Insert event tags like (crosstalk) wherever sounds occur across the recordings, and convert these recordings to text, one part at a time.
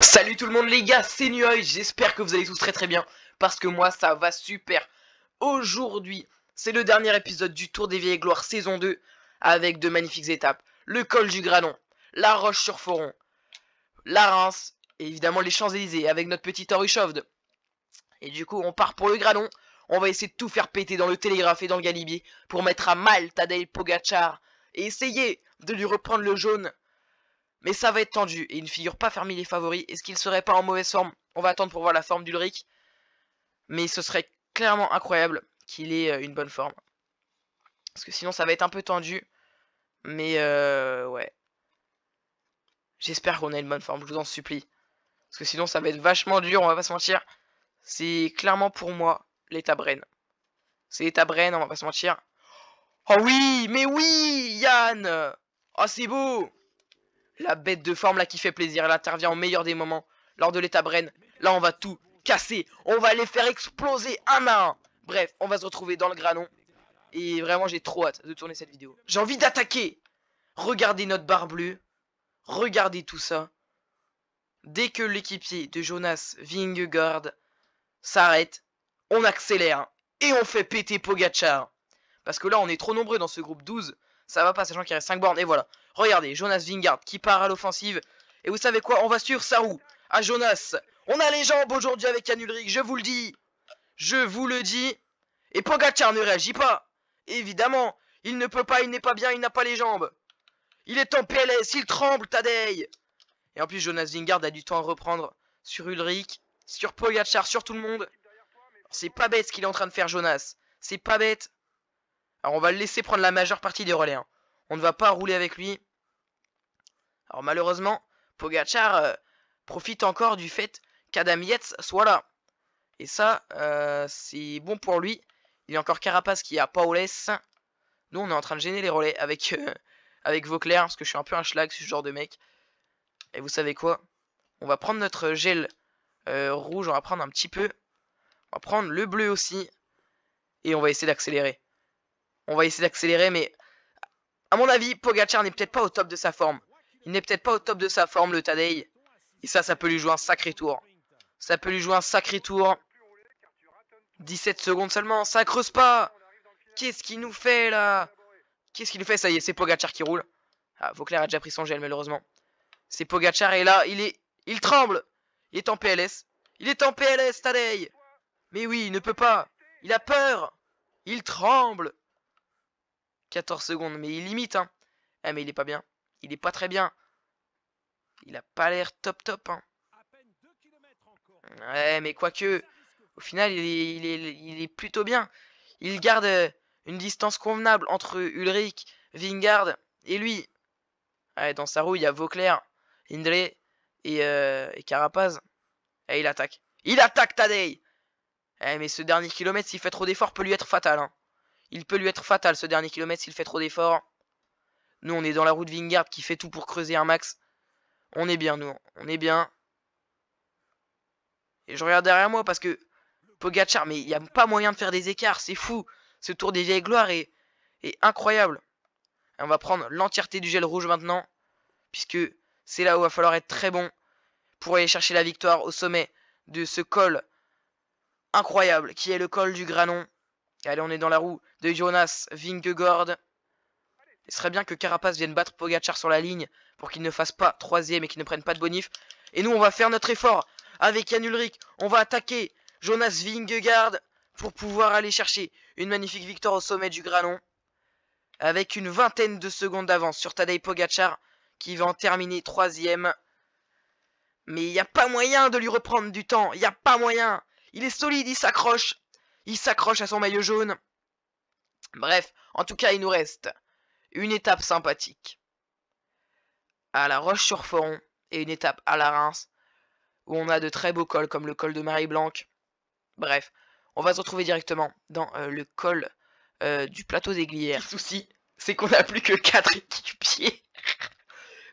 Salut tout le monde les gars, c'est Nuoy, j'espère que vous allez tous très très bien, parce que moi ça va super. Aujourd'hui, c'est le dernier épisode du Tour des Vieilles Gloires saison 2, avec de magnifiques étapes. Le col du Granon, la Roche-sur-Foron, la Reims, et évidemment les Champs-Élysées, avec notre petit Horuchovde. Et du coup, on part pour le Granon, on va essayer de tout faire péter dans le Télégraphe et dans le Galibier, pour mettre à mal Tadej Pogachar, et essayer de lui reprendre le jaune mais ça va être tendu et il ne figure pas parmi les favoris. Est-ce qu'il serait pas en mauvaise forme On va attendre pour voir la forme d'Ulrich. Mais ce serait clairement incroyable qu'il ait euh, une bonne forme. Parce que sinon ça va être un peu tendu. Mais euh, ouais. J'espère qu'on a une bonne forme, je vous en supplie. Parce que sinon ça va être vachement dur, on va pas se mentir. C'est clairement pour moi l'état Bren. C'est l'état Bren, on va pas se mentir. Oh oui, mais oui, Yann Oh c'est beau la bête de forme là qui fait plaisir, elle intervient au meilleur des moments, lors de l'état Bren. Là on va tout casser, on va les faire exploser un à un. Bref, on va se retrouver dans le granon. Et vraiment j'ai trop hâte de tourner cette vidéo. J'ai envie d'attaquer Regardez notre barre bleue, regardez tout ça. Dès que l'équipier de Jonas Vingegaard s'arrête, on accélère et on fait péter Pogachar. Parce que là on est trop nombreux dans ce groupe 12, ça va pas, sachant qu'il reste 5 bornes. Et voilà. Regardez, Jonas Vingard qui part à l'offensive. Et vous savez quoi On va sur Sarou. À Jonas. On a les jambes aujourd'hui avec Yann Ulrich, je vous le dis. Je vous le dis. Et Pogacar ne réagit pas. Évidemment. Il ne peut pas, il n'est pas bien, il n'a pas les jambes. Il est en PLS, il tremble, Tadei. Et en plus, Jonas Vingard a du temps à reprendre sur Ulrich, sur Pogacar, sur tout le monde. C'est pas bête ce qu'il est en train de faire, Jonas. C'est pas bête. Alors on va le laisser prendre la majeure partie des relais. Hein. On ne va pas rouler avec lui. Alors malheureusement, Pogachar euh, profite encore du fait qu'Adam Yates soit là. Et ça, euh, c'est bon pour lui. Il y a encore Carapace qui a Paulès. Nous, on est en train de gêner les relais avec, euh, avec Vauclair, parce que je suis un peu un schlag, ce genre de mec. Et vous savez quoi On va prendre notre gel rouge, on va prendre un petit peu. On va prendre le bleu aussi. Et on va essayer d'accélérer. On va essayer d'accélérer, mais à mon avis, Pogachar n'est peut-être pas au top de sa forme. Il n'est peut-être pas au top de sa forme, le Tadei. Et ça, ça peut lui jouer un sacré tour. Ça peut lui jouer un sacré tour. 17 secondes seulement, ça creuse pas. Qu'est-ce qu'il nous fait là Qu'est-ce qu'il nous fait Ça y est, c'est Pogachar qui roule. Ah, Vauclair a déjà pris son gel malheureusement. C'est Pogachar et là, il est, il tremble. Il est en PLS. Il est en PLS, Tadei. Mais oui, il ne peut pas. Il a peur. Il tremble. 14 secondes, mais il limite. Hein. Ah, mais il est pas bien. Il est pas très bien. Il a pas l'air top top. Hein. Ouais, mais quoique, au final, il est, il, est, plutôt bien. Il garde euh, une distance convenable entre Ulrich, Vingard et lui. dans sa roue, il y a Vauclair, Indré euh, et, Carapaz. Et il attaque. Il attaque Tadei Eh mais ce dernier kilomètre, s'il fait trop d'efforts, peut lui être fatal. Hein. Il peut lui être fatal ce dernier kilomètre s'il fait trop d'efforts. Nous, on est dans la route Vingard qui fait tout pour creuser un max. On est bien, nous. On est bien. Et je regarde derrière moi parce que Pogachar, mais il n'y a pas moyen de faire des écarts. C'est fou. Ce tour des vieilles gloires est, est incroyable. on va prendre l'entièreté du gel rouge maintenant. Puisque c'est là où il va falloir être très bon pour aller chercher la victoire au sommet de ce col incroyable qui est le col du Granon. Allez, on est dans la roue de Jonas Vingegaard. Il serait bien que Carapace vienne battre Pogachar sur la ligne pour qu'il ne fasse pas troisième et qu'il ne prenne pas de bonif. Et nous, on va faire notre effort avec Yann Ulrich. On va attaquer Jonas Vingegaard pour pouvoir aller chercher une magnifique victoire au sommet du Granon. Avec une vingtaine de secondes d'avance sur Tadej Pogachar qui va en terminer troisième. Mais il n'y a pas moyen de lui reprendre du temps. Il n'y a pas moyen. Il est solide, il s'accroche. Il s'accroche à son maillot jaune. Bref, en tout cas, il nous reste une étape sympathique à la Roche-sur-Foron et une étape à la Reims où on a de très beaux cols comme le col de Marie-Blanc. Bref, on va se retrouver directement dans euh, le col euh, du plateau des Glières. Le souci, c'est qu'on n'a plus que 4 équipiers.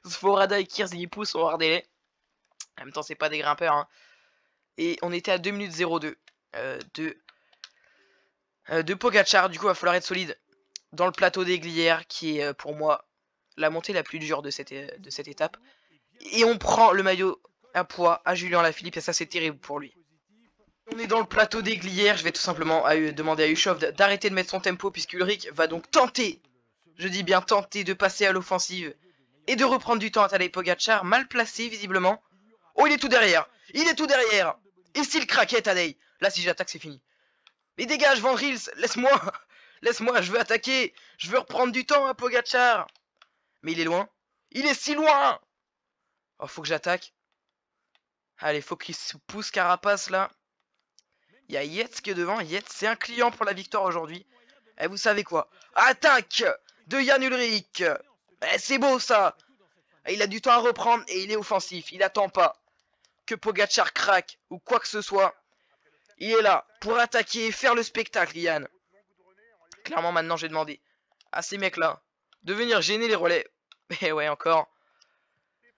Sforada (laughs) et Kirzigipou sont hors délai. En même temps, c'est pas des grimpeurs. Hein. Et on était à 2 minutes 02 euh, euh, de Pogachar. Du coup, il va falloir être solide dans le plateau des Glières, qui est euh, pour moi la montée la plus dure de cette, euh, de cette étape. Et on prend le maillot à poids à Julien Lafilippe, et ça c'est terrible pour lui. On est dans le plateau des Glières, je vais tout simplement demander à Ushov d'arrêter de mettre son tempo, puisque Ulrich va donc tenter, je dis bien tenter, de passer à l'offensive et de reprendre du temps à Tadej pogachar mal placé visiblement. Oh, il est tout derrière Il est tout derrière Et s'il craquait Tadej Là, si j'attaque, c'est fini. Mais dégage, Van Rils, laisse-moi Laisse-moi, je veux attaquer Je veux reprendre du temps à hein, Pogachar Mais il est loin Il est si loin Oh, faut que j'attaque Allez, faut qu'il se pousse Carapace, là Il y a Yetz qui est devant. Yetz, c'est un client pour la victoire aujourd'hui. Et eh, vous savez quoi Attaque de Yann Ulrich eh, c'est beau, ça eh, Il a du temps à reprendre et il est offensif. Il attend pas que Pogachar craque ou quoi que ce soit. Il est là pour attaquer et faire le spectacle, Yann. Clairement, maintenant, j'ai demandé à ces mecs-là de venir gêner les relais. Mais (laughs) eh ouais, encore.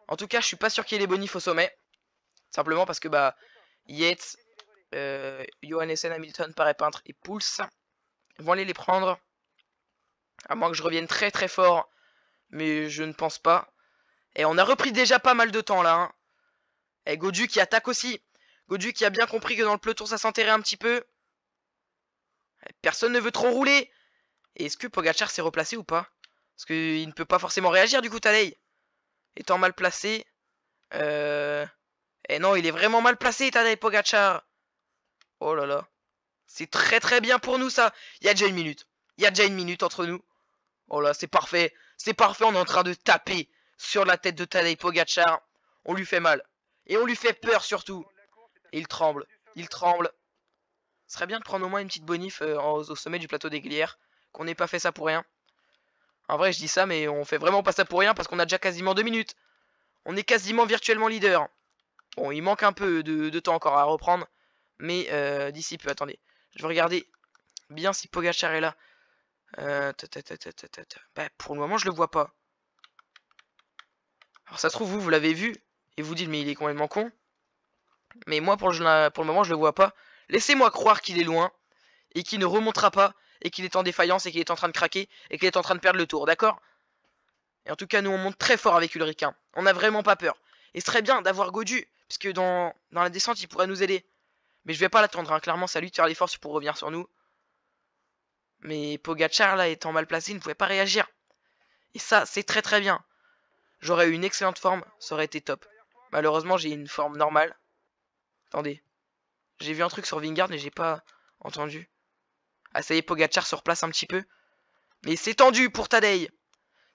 En tout cas, je suis pas sûr qu'il y ait les bonifs au sommet. Simplement parce que, bah, Yates, euh, Hamilton, paraît peintre et Pulse vont aller les prendre. À moins que je revienne très très fort. Mais je ne pense pas. Et on a repris déjà pas mal de temps là. Hein. Et Godu qui attaque aussi. Godu qui a bien compris que dans le peloton ça s'enterrait un petit peu. Personne ne veut trop rouler. est-ce que Pogachar s'est replacé ou pas Parce qu'il ne peut pas forcément réagir du coup Tadei. Étant mal placé. Euh... Et eh non, il est vraiment mal placé Tadei Pogachar. Oh là là. C'est très très bien pour nous ça. Il y a déjà une minute. Il y a déjà une minute entre nous. Oh là, c'est parfait. C'est parfait, on est en train de taper sur la tête de Tadei Pogachar. On lui fait mal. Et on lui fait peur surtout. Et il tremble. Il tremble. Ce serait bien de prendre au moins une petite bonif euh, au, sommet du plateau des Glières. Qu'on n'ait pas fait ça pour rien. En vrai, je dis ça, mais on fait vraiment pas ça pour rien parce qu'on a déjà quasiment deux minutes. On est quasiment virtuellement leader. Bon, il manque un peu de, temps encore à reprendre. Mais euh, d'ici peu, attendez. Je vais regarder bien si Pogachar est là. Euh, Bah, pour le moment, je le vois pas. Alors, ça se trouve, vous, vous l'avez vu. Et vous dites, mais il est complètement con. Mais moi, pour le, moment, je le vois pas. Laissez-moi croire qu'il est loin et qu'il ne remontera pas et qu'il est en défaillance et qu'il est en train de craquer et qu'il est en train de perdre le tour, d'accord Et en tout cas, nous, on monte très fort avec Ulricain. Hein. On n'a vraiment pas peur. Et ce serait bien d'avoir Godu, puisque dans, la descente, il pourrait nous aider. Mais je vais pas l'attendre, hein. clairement, ça lui de faire les forces pour revenir sur nous. Mais Pogachar, là, étant mal placé, il ne pouvait pas réagir. Et ça, c'est très très bien. J'aurais eu une excellente forme, ça aurait été top. Malheureusement, j'ai une forme normale. Attendez. J'ai vu un truc sur Vingard, mais j'ai pas entendu. Ah, ça y est, Pogachar se replace un petit peu. Mais c'est tendu pour Tadei.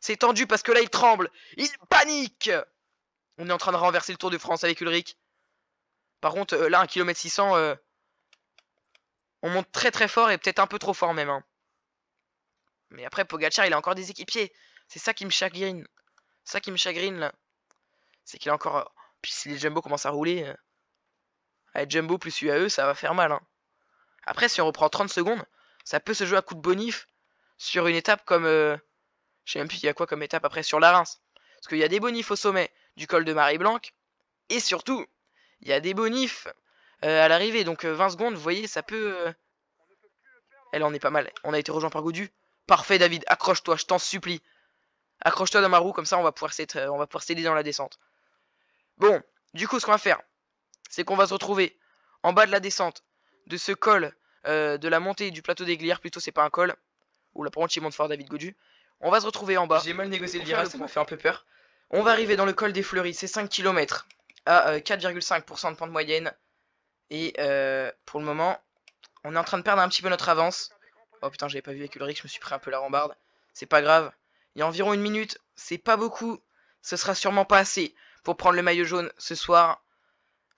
C'est tendu parce que là, il tremble. Il panique. On est en train de renverser le Tour de France avec Ulrich. Par contre, euh, là, 1 km 600, on monte très très fort et peut-être un peu trop fort même. Hein. Mais après, Pogachar, il a encore des équipiers. C'est ça qui me chagrine. Ça qui me chagrine, là. C'est qu'il a encore... Euh, puis si les Jumbo commencent à rouler... Euh, avec Jumbo plus UAE, ça va faire mal. Hein. Après, si on reprend 30 secondes, ça peut se jouer à coup de bonif sur une étape comme. Euh... Je sais même plus il y a quoi comme étape après sur la Reims. Parce qu'il y a des bonifs au sommet du col de Marie Blanc. Et surtout, il y a des bonifs euh, à l'arrivée. Donc 20 euh, secondes, vous voyez, ça peut. Euh, elle en est pas mal. On a été rejoint par Goudu. Parfait, David. Accroche-toi, je t'en supplie. Accroche-toi dans ma roue, comme ça on va pouvoir s'aider dans la descente. Bon, du coup, ce qu'on va faire, c'est qu'on va se retrouver en bas de la descente, de ce col, euh, de la montée du plateau des Glières, plutôt c'est pas un col. Ou là par il monte fort David Godu. On va se retrouver en bas. J'ai mal négocié le virage, ça m'a fait un peu peur. On va arriver dans le col des Fleuries. c'est 5 km à 4,5% euh, de pente moyenne. Et euh, pour le moment, on est en train de perdre un petit peu notre avance. Oh putain, j'avais pas vu avec Ulrich, je me suis pris un peu la rambarde. C'est pas grave. Il y a environ une minute, c'est pas beaucoup. Ce sera sûrement pas assez pour prendre le maillot jaune ce soir.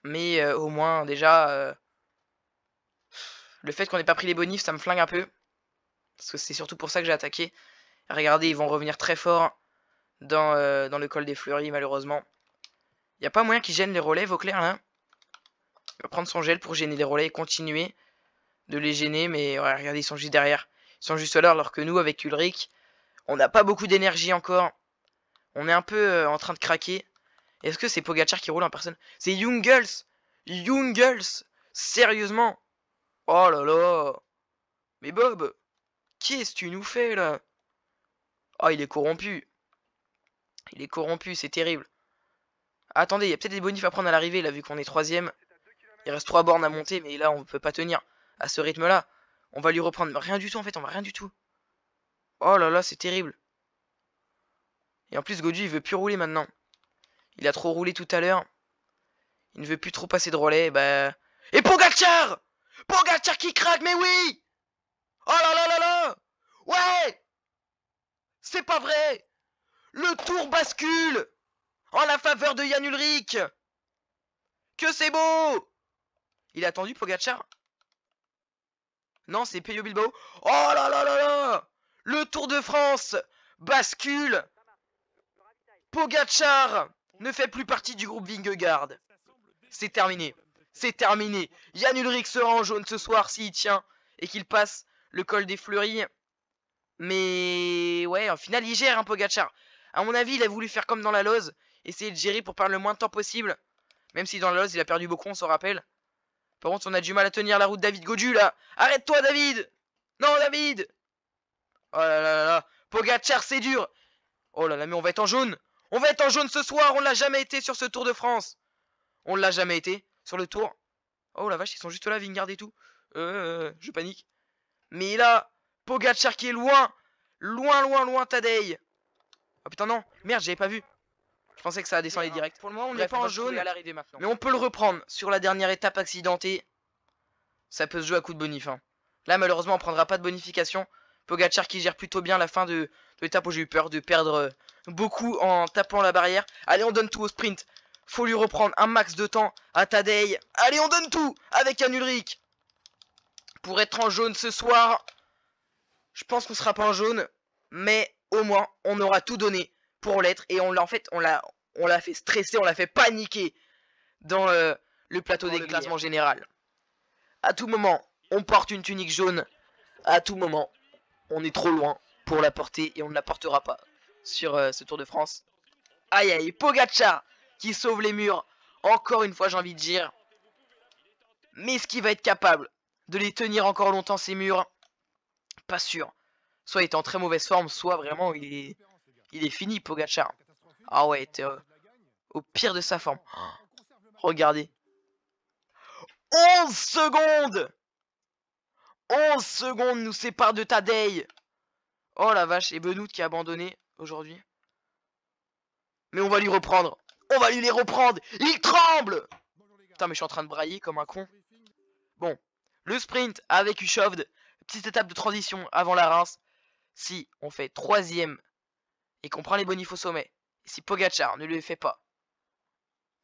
Mais euh, au moins, déjà, euh, le fait qu'on n'ait pas pris les bonifs, ça me flingue un peu. Parce que c'est surtout pour ça que j'ai attaqué. Regardez, ils vont revenir très fort dans, euh, dans le col des fleuris, malheureusement. Il n'y a pas moyen qu'ils gênent les relais, Vauclair, là. Il va prendre son gel pour gêner les relais et continuer de les gêner. Mais regardez, ils sont juste derrière. Ils sont juste l'heure alors que nous, avec Ulrich, on n'a pas beaucoup d'énergie encore. On est un peu en train de craquer. Est-ce que c'est Pogachar qui roule en personne C'est Jungles Jungles Sérieusement Oh là là Mais Bob Qu'est-ce que tu nous fais là Oh, il est corrompu Il est corrompu, c'est terrible. Attendez, il y a peut-être des bonifs à prendre à l'arrivée là, vu qu'on est troisième. Il reste trois bornes à monter, mais là, on peut pas tenir. À ce rythme-là, on va lui reprendre rien du tout en fait, on va rien du tout. Oh là là, c'est terrible. Et en plus, Godu il veut plus rouler maintenant. Il a trop roulé tout à l'heure. Il ne veut plus trop passer de relais. Bah... Et Pogacar Pogacar qui craque, mais oui Oh là là là là Ouais C'est pas vrai Le tour bascule En la faveur de Yann Ulrich Que c'est beau Il a attendu Pogacar Non, c'est Peyo Bilbao. Oh là là là là Le Tour de France bascule Pogacar ne fait plus partie du groupe Vingegaard. C'est terminé. C'est terminé. Yann Ulrich sera en jaune ce soir s'il tient et qu'il passe le col des fleuries. Mais ouais, en final il gère un hein, Pogacar. À mon avis, il a voulu faire comme dans la Loze, essayer de gérer pour perdre le moins de temps possible. Même si dans la Loze, il a perdu beaucoup, on se rappelle. Par contre, on a du mal à tenir la route David Godu là. Arrête-toi, David Non, David Oh là là là là Pogachar, c'est dur Oh là là, mais on va être en jaune on va être en jaune ce soir, on l'a jamais été sur ce Tour de France. On l'a jamais été sur le Tour. Oh la vache, ils sont juste là, Vingard et tout. Euh, euh, euh, je panique. Mais là, Pogacar qui est loin. Loin, loin, loin, Tadei. Oh ah putain, non. Merde, j'avais pas vu. Je pensais que ça descendait direct. Pour le moment, on n'est pas en jaune. Mais on peut le reprendre sur la dernière étape accidentée. Ça peut se jouer à coup de bonif. Hein. Là, malheureusement, on prendra pas de bonification. Pogachar qui gère plutôt bien la fin de, l'étape où j'ai eu peur de perdre euh, beaucoup en tapant la barrière. Allez, on donne tout au sprint. Faut lui reprendre un max de temps à Tadei. Allez, on donne tout avec un Pour être en jaune ce soir, je pense qu'on sera pas en jaune, mais au moins on aura tout donné pour l'être et on l'a en fait, on l'a, fait stresser, on l'a fait paniquer dans euh, le, plateau des classements général. À tout moment, on porte une tunique jaune. À tout moment, on est trop loin pour la porter et on ne la portera pas sur euh, ce Tour de France. Aïe aïe, Pogacha qui sauve les murs. Encore une fois, j'ai envie de dire. Mais est-ce qu'il va être capable de les tenir encore longtemps ces murs Pas sûr. Soit il est en très mauvaise forme, soit vraiment il est, il est fini, Pogacha. Ah ouais, il était euh, au pire de sa forme. regardez. 11 secondes 11 secondes nous séparent de Tadei. Oh la vache, et Benoît qui a abandonné aujourd'hui. Mais on va lui reprendre. On va lui les reprendre. Il tremble. Putain, mais je suis en train de brailler comme un con. Bon, le sprint avec Ushovd Petite étape de transition avant la Reims Si on fait troisième et qu'on prend les bonifs au sommet, si Pogachar ne le fait pas,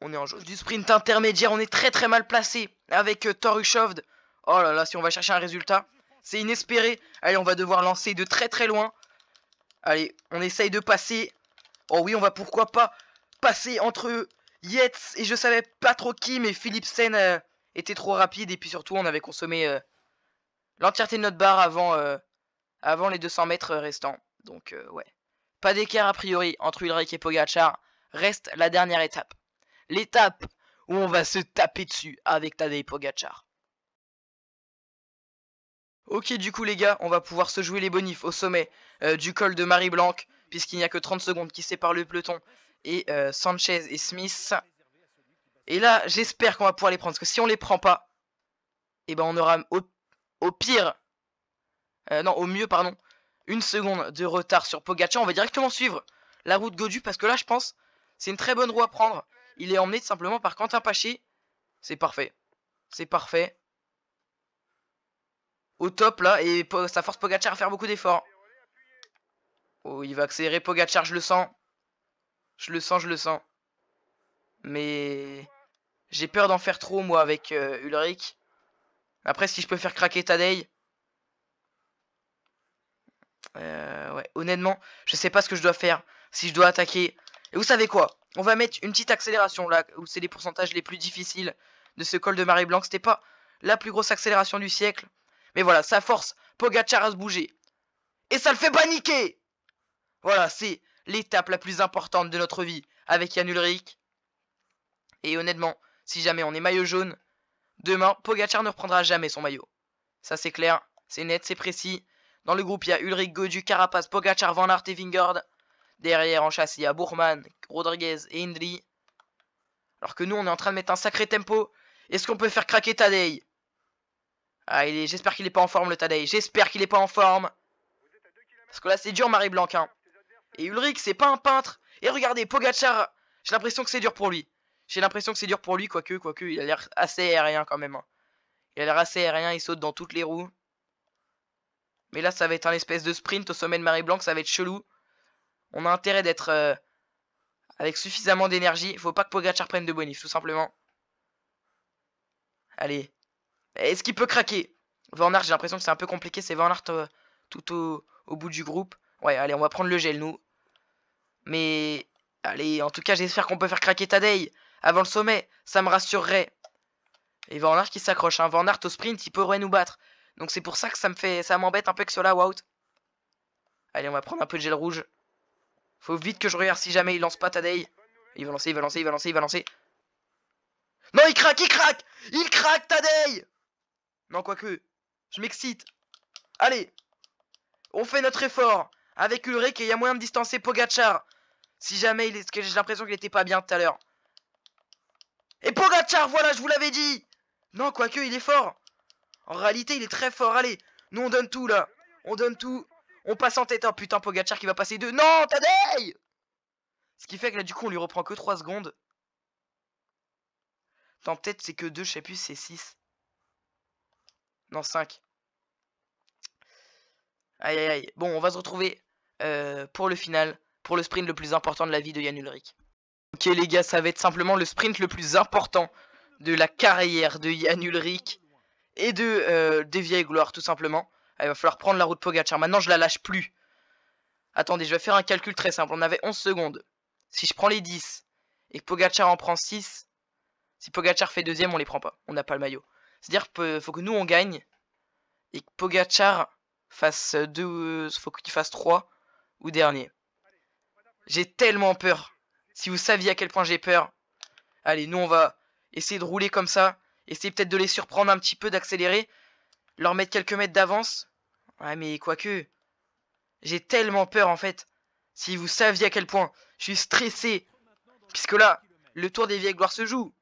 on est en jeu du sprint intermédiaire. On est très très mal placé avec euh, Thor Oh là là, si on va chercher un résultat, c'est inespéré. Allez, on va devoir lancer de très très loin. Allez, on essaye de passer. Oh oui, on va pourquoi pas passer entre Yetz et je savais pas trop qui, mais Philipsen euh, était trop rapide. Et puis surtout, on avait consommé euh, l'entièreté de notre barre avant, euh, avant les 200 mètres restants. Donc ouais. Pas d'écart a priori entre Ulrich et Pogachar. Reste la dernière étape. L'étape où on va se taper dessus avec Tadej Pogachar. Ok du coup les gars, on va pouvoir se jouer les bonifs au sommet euh, du col de Marie Blanche puisqu'il n'y a que 30 secondes qui séparent le peloton et euh, Sanchez et Smith. Et là, j'espère qu'on va pouvoir les prendre, parce que si on les prend pas, eh ben on aura au, pire, euh, non au mieux pardon, une seconde de retard sur Pogacar. On va directement suivre la route Godu, parce que là je pense, c'est une très bonne roue à prendre. Il est emmené simplement par Quentin Paché. C'est parfait. C'est parfait au top là et ça force Pogachar à faire beaucoup d'efforts. Oh, il va accélérer Pogachar, je le sens. Je le sens, je le sens. Mais j'ai peur d'en faire trop moi avec euh, Ulrich. Après si je peux faire craquer Tadei. Euh, ouais, honnêtement, je sais pas ce que je dois faire. Si je dois attaquer. Et vous savez quoi On va mettre une petite accélération là où c'est les pourcentages les plus difficiles de ce col de marée blanc. C'était pas la plus grosse accélération du siècle. Mais voilà, ça force Pogachar à se bouger. Et ça le fait paniquer Voilà, c'est l'étape la plus importante de notre vie avec Yann Ulrich. Et honnêtement, si jamais on est maillot jaune, demain, Pogachar ne reprendra jamais son maillot. Ça c'est clair, c'est net, c'est précis. Dans le groupe, il y a Ulrich Godu, Carapace, Pogachar, Van Aert et Vingord. Derrière, en chasse, il y a Bourman, Rodriguez et Indri. Alors que nous, on est en train de mettre un sacré tempo. Est-ce qu'on peut faire craquer Tadei ah, j'espère qu'il est pas en forme le Tadei. J'espère qu'il est pas en forme. Parce que là, c'est dur, Marie Blanc. Hein. Et Ulrich, c'est pas un peintre. Et regardez, Pogachar, j'ai l'impression que c'est dur pour lui. J'ai l'impression que c'est dur pour lui, quoique, quoique, il a l'air assez aérien quand même. Hein. Il a l'air assez aérien, il saute dans toutes les roues. Mais là, ça va être un espèce de sprint au sommet de Marie Blanc, ça va être chelou. On a intérêt d'être euh, avec suffisamment d'énergie. Faut pas que Pogachar prenne de bonif, tout simplement. Allez, est-ce qu'il peut craquer Van j'ai l'impression que c'est un peu compliqué. C'est Van euh, tout au, bout du groupe. Ouais, allez, on va prendre le gel, nous. Mais, allez, en tout cas, j'espère qu'on peut faire craquer Tadei avant le sommet. Ça me rassurerait. Et Van qui s'accroche. Hein. Van au sprint, il pourrait nous battre. Donc c'est pour ça que ça me fait, ça m'embête un peu que cela out. Allez, on va prendre un peu de gel rouge. Faut vite que je regarde si jamais il lance pas Tadei. Il va lancer, il va lancer, il va lancer, il va lancer. Non, il craque, il craque Il craque, Tadei non, quoique. Je m'excite. Allez. On fait notre effort. Avec Ulrich, et il y a moyen de distancer Pogachar. Si jamais il est... J'ai l'impression qu'il était pas bien tout à l'heure. Et Pogachar, voilà, je vous l'avais dit. Non, quoique, il est fort. En réalité, il est très fort. Allez. Nous, on donne tout, là. On donne tout. On passe en tête. Oh, putain, Pogachar qui va passer deux. Non, Tadei Ce qui fait que là, du coup, on lui reprend que 3 secondes. Tant peut-être c'est que 2, je sais plus, c'est 6. Non, 5. Aïe, aïe, aïe. Bon, on va se retrouver euh, pour le final, pour le sprint le plus important de la vie de Yann Ulrich. Ok, les gars, ça va être simplement le sprint le plus important de la carrière de Yann Ulrich et de euh, des vieilles gloires, tout simplement. Ah, il va falloir prendre la route Pogachar. Maintenant, je la lâche plus. Attendez, je vais faire un calcul très simple. On avait 11 secondes. Si je prends les 10 et que Pogacar en prend 6, si Pogacar fait deuxième, on les prend pas. On n'a pas le maillot. C'est-à-dire faut que nous on gagne et que Pogachar fasse deux, faut qu'il fasse 3 ou dernier. J'ai tellement peur. Si vous saviez à quel point j'ai peur. Allez, nous on va essayer de rouler comme ça, essayer peut-être de les surprendre un petit peu, d'accélérer, leur mettre quelques mètres d'avance. Ouais, mais quoique, j'ai tellement peur en fait. Si vous saviez à quel point je suis stressé, puisque là, le tour des vieilles gloires se joue.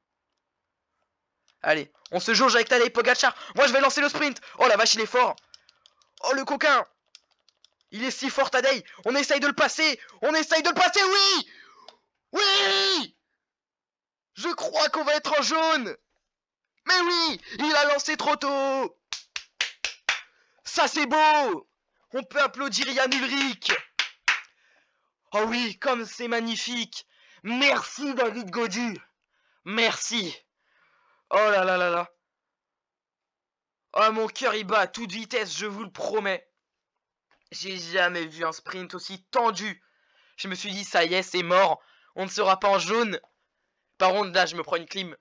Allez, on se jauge avec Tadei, Pogachar. Moi, je vais lancer le sprint. Oh la vache, il est fort. Oh le coquin. Il est si fort, Tadei. On essaye de le passer. On essaye de le passer. Oui. Oui. Je crois qu'on va être en jaune. Mais oui, il a lancé trop tôt. Ça, c'est beau. On peut applaudir Yann Ulrich. Oh oui, comme c'est magnifique. Merci, David Godu. Merci. Oh là là là là. Oh mon cœur il bat à toute vitesse, je vous le promets. J'ai jamais vu un sprint aussi tendu. Je me suis dit ça y est, c'est mort. On ne sera pas en jaune. Par contre là, je me prends une clim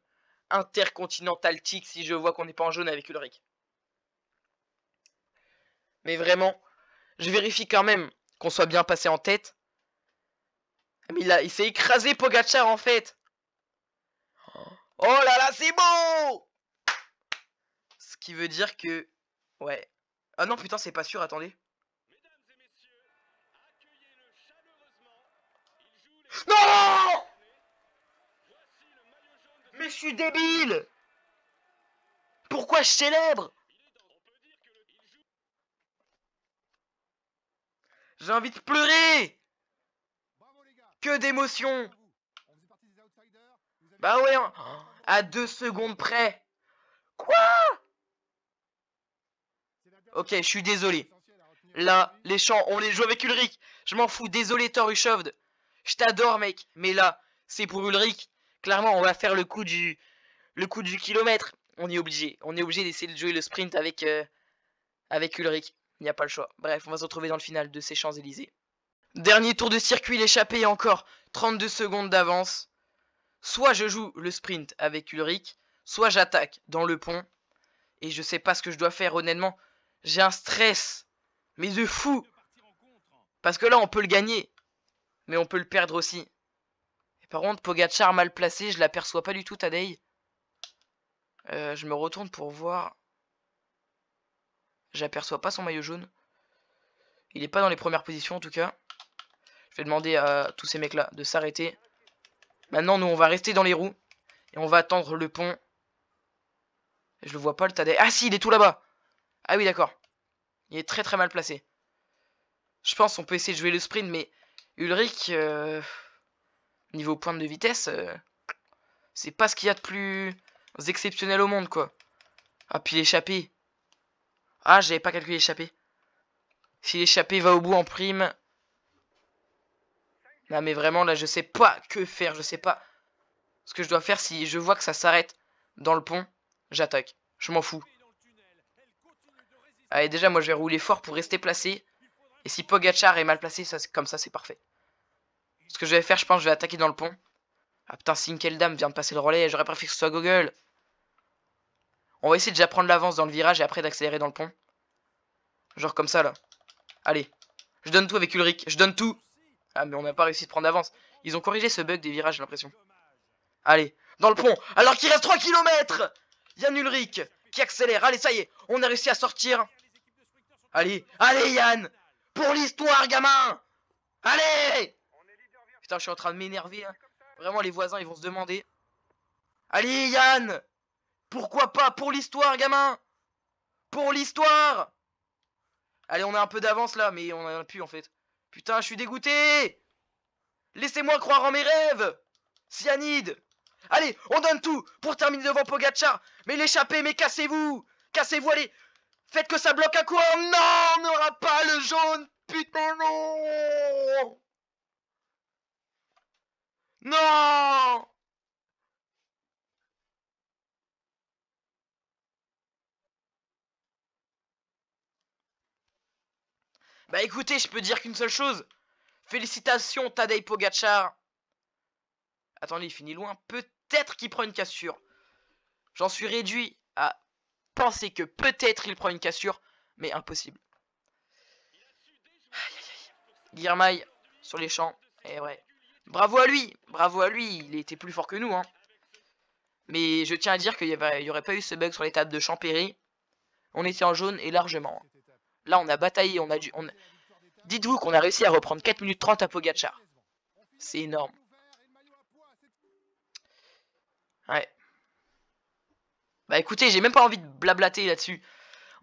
tic si je vois qu'on n'est pas en jaune avec Ulrich. Mais vraiment, je vérifie quand même qu'on soit bien passé en tête. Mais là, il s'est écrasé Pogachar en fait. Oh là là, c'est beau Ce qui veut dire que... Ouais. Ah non, putain, c'est pas sûr, attendez. Non Mais je suis débile Pourquoi je célèbre J'ai envie de pleurer Que d'émotions Bah ouais hein. À deux secondes près. Quoi Ok, je suis désolé. Là, les champs, on les joue avec Ulrich. Je m'en fous, désolé Torushovd. Je t'adore, mec. Mais là, c'est pour Ulrich. Clairement, on va faire le coup du, le coup du kilomètre. On est obligé. On est obligé d'essayer de jouer le sprint avec, euh, avec Ulrich. Il n'y a pas le choix. Bref, on va se retrouver dans le final de ces Champs-Élysées. Dernier tour de circuit, l'échappée encore. 32 secondes d'avance. Soit je joue le sprint avec Ulrich, soit j'attaque dans le pont. Et je sais pas ce que je dois faire, honnêtement. J'ai un stress, mais de fou. Parce que là, on peut le gagner, mais on peut le perdre aussi. par contre, Pogachar mal placé, je l'aperçois pas du tout, Tadei. Euh, je me retourne pour voir. J'aperçois pas son maillot jaune. Il est pas dans les premières positions en tout cas. Je vais demander à tous ces mecs là de s'arrêter. Maintenant, nous, on va rester dans les roues. Et on va attendre le pont. Je le vois pas, le Tadei. Ah si, il est tout là-bas Ah oui, d'accord. Il est très très mal placé. Je pense qu'on peut essayer de jouer le sprint, mais Ulrich, euh, niveau pointe de vitesse, euh, c'est pas ce qu'il y a de plus exceptionnel au monde, quoi. Ah, puis l'échappé. Ah, j'avais pas calculé l'échappé. Si l'échappé va au bout en prime, non mais vraiment là je sais pas que faire, je sais pas ce que je dois faire si je vois que ça s'arrête dans le pont, j'attaque. Je m'en fous. Allez déjà moi je vais rouler fort pour rester placé. Et si Pogachar est mal placé, ça, comme ça c'est parfait. Ce que je vais faire je pense je vais attaquer dans le pont. Ah putain Sinkeldam vient de passer le relais, j'aurais préféré que ce soit Google. On va essayer de prendre l'avance dans le virage et après d'accélérer dans le pont. Genre comme ça là. Allez. Je donne tout avec Ulrich, je donne tout. Ah, mais on n'a pas réussi de prendre d'avance. Ils ont corrigé ce bug des virages, j'ai l'impression. Allez, dans le pont, alors qu'il reste 3 km Yann Ulrich qui accélère. Allez, ça y est, on a réussi à sortir. Allez, allez Yann Pour l'histoire, gamin Allez Putain, je suis en train de m'énerver. Hein. Vraiment, les voisins, ils vont se demander. Allez, Yann Pourquoi pas Pour l'histoire, gamin Pour l'histoire Allez, on a un peu d'avance là, mais on en a plus en fait. Putain, je suis dégoûté Laissez-moi croire en mes rêves Cyanide Allez, on donne tout pour terminer devant Pogacar Mais l'échapper, mais cassez-vous Cassez-vous, allez Faites que ça bloque un courant oh Non, on n'aura pas le jaune Putain, non Bah écoutez, je peux dire qu'une seule chose. Félicitations Tadej Pogachar. Attendez, il finit loin. Peut-être qu'il prend une cassure. J'en suis réduit à penser que peut-être il prend une cassure, mais impossible. Aïe, sur les champs, et eh ouais Bravo à lui, bravo à lui, il était plus fort que nous. Hein. Mais je tiens à dire qu'il n'y aurait pas eu ce bug sur les de Champéry. On était en jaune et largement. Hein. Là, on a bataillé, on a dû... On... Dites-vous qu'on a réussi à reprendre 4 minutes 30 à Pogachar. C'est énorme. Ouais. Bah écoutez, j'ai même pas envie de blablater là-dessus.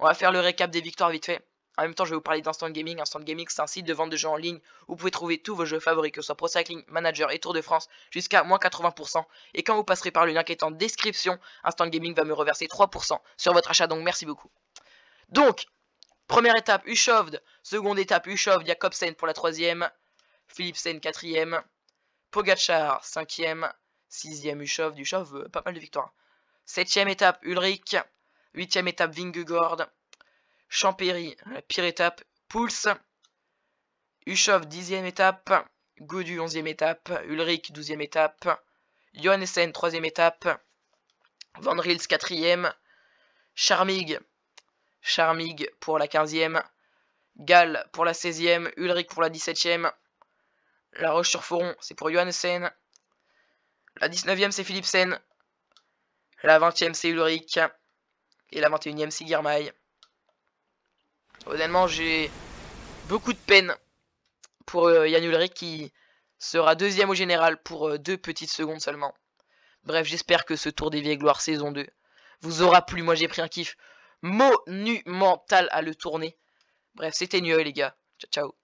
On va faire le récap des victoires vite fait. En même temps, je vais vous parler d'Instant Gaming. Instant Gaming, c'est un site de vente de jeux en ligne. Où vous pouvez trouver tous vos jeux favoris, que ce soit Pro Cycling, Manager et Tour de France, jusqu'à moins 80%. Et quand vous passerez par le lien qui est en description, Instant Gaming va me reverser 3% sur votre achat, donc merci beaucoup. Donc, Première étape, Uchovd. Seconde étape, Uchovd, Jakobsen pour la troisième. Philipsen, quatrième. Pogachar, cinquième. Sixième, Uchovd. Uchov, euh, pas mal de victoires. Septième étape, Ulrich. Huitième étape, Vingegaard. Champéry, la euh, pire étape. Pouls. Uchov, dixième étape. Godu, onzième étape. Ulrich, douzième étape. Johannessen, troisième étape. Van Rils, quatrième. Charmig, Charmig pour la 15e, Gall pour la 16e, Ulrich pour la 17e. La Roche-sur-Foron, c'est pour Johansen. La 19e, c'est Sen. La 20e, c'est Ulrich. Et la 21e, c'est Girmay. Honnêtement, j'ai beaucoup de peine pour Yann euh, Ulrich qui sera deuxième au général pour euh, deux petites secondes seulement. Bref, j'espère que ce Tour des Vieilles Gloires saison 2 vous aura plu. Moi, j'ai pris un kiff monumental à le tourner. Bref, c'était Nioh les gars. Ciao, ciao.